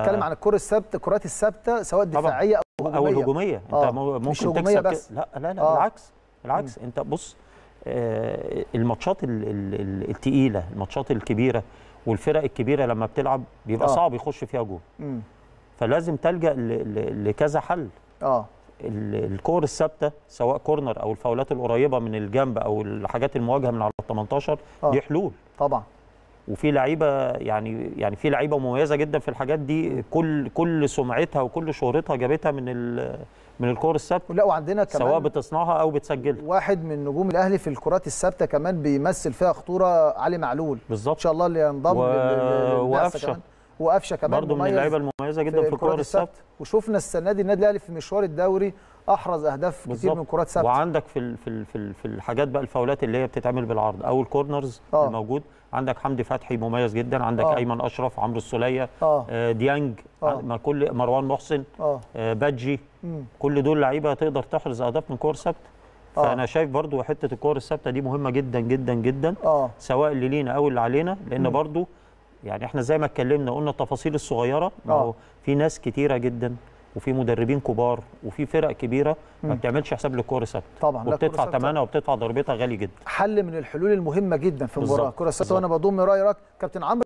بتتكلم آه. عن الكره الثابته الكرات الثابته سواء دفاعيه او هجوميه او الهجوميه آه. انت آه. ممكن مش هجوميه بس لا لا لا آه. بالعكس بالعكس م. انت بص آه الماتشات الثقيله الماتشات الكبيره والفرق الكبيره لما بتلعب بيبقى آه. صعب يخش فيها جول فلازم تلجا لكذا حل اه الكور الثابته سواء كورنر او الفاولات القريبه من الجنب او الحاجات المواجهه من على ال 18 آه. دي حلول طبعا وفي لعيبه يعني يعني في لعيبه مميزه جدا في الحاجات دي كل كل سمعتها وكل شهرتها جابتها من من الكور الثابته لا وعندنا كمان سواء بتصنعها او بتسجلها واحد من نجوم الاهلي في الكرات الثابته كمان بيمثل فيها خطوره علي معلول بالظبط ان شاء الله اللي ينضم و... وقفشه وقفشه كمان برضه من اللعيبه المميزه جدا في, الكرات الثابته وشفنا السنه دي النادي الاهلي في مشوار الدوري احرز اهداف كتير من كرات الثابته وعندك في في في, في الحاجات بقى الفاولات اللي هي بتتعمل بالعرض او الكورنرز آه. الموجود عندك حمدي فتحي مميز جدا عندك آه. ايمن اشرف عمرو السليه آه. آه ديانج آه. آه كل مروان محسن آه. آه بادجي مم. كل دول لعيبه تقدر تحرز اهداف من كور ثابته آه. فانا شايف برضو حته الكور الثابته دي مهمه جدا جدا جدا آه. سواء اللي لينا او اللي علينا لان برضو يعني احنا زي ما اتكلمنا قلنا التفاصيل الصغيره ما هو آه. في ناس كتيره جدا وفي مدربين كبار وفي فرق كبيره ما بتعملش حساب للكوره ثابته طبعا وبتدفع ثمنها وبتدفع ضربتها غالي جدا حل من الحلول المهمه جدا في مباراه الكره الثابته وانا بضم راي رايك كابتن عمرو